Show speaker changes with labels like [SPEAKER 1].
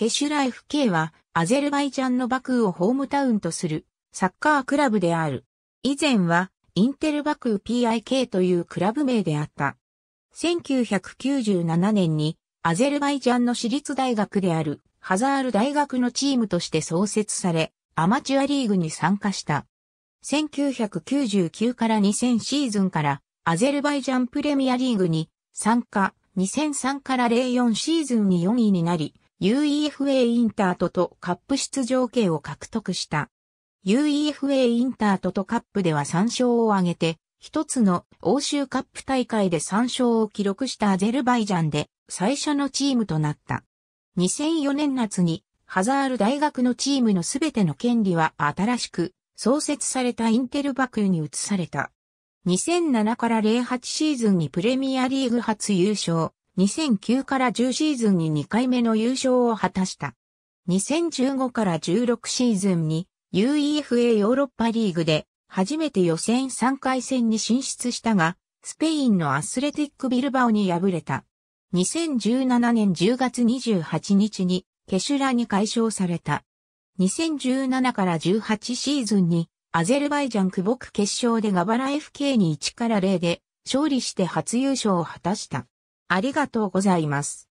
[SPEAKER 1] ケシュライフ K は、アゼルバイジャンのバクーをホームタウンとする、
[SPEAKER 2] サッカークラブである。以前は、インテルバクー PIK というクラブ名であった。1997年に、アゼルバイジャンの私立大学である、ハザール大学のチームとして創設され、アマチュアリーグに参加した。1999から2000シーズンから、アゼルバイジャンプレミアリーグに参加、2003から04シーズンに4位になり、UEFA インタートとカップ出場権を獲得した。UEFA インタートとカップでは3勝を挙げて、一つの欧州カップ大会で3勝を記録したアゼルバイジャンで最初のチームとなった。2004年夏にハザール大学のチームのすべての権利は新しく創設されたインテルバクに移された。2007から08シーズンにプレミアリーグ初優勝。2009から10シーズンに2回目の優勝を果たした。2015から16シーズンに UEFA ヨーロッパリーグで初めて予選3回戦に進出したが、スペインのアスレティックビルバオに敗れた。2017年10月28日にケシュラに解消された。2017から18シーズンにアゼルバイジャン区北決勝でガバラ FK に1から0で勝
[SPEAKER 1] 利して初優勝を果たした。ありがとうございます。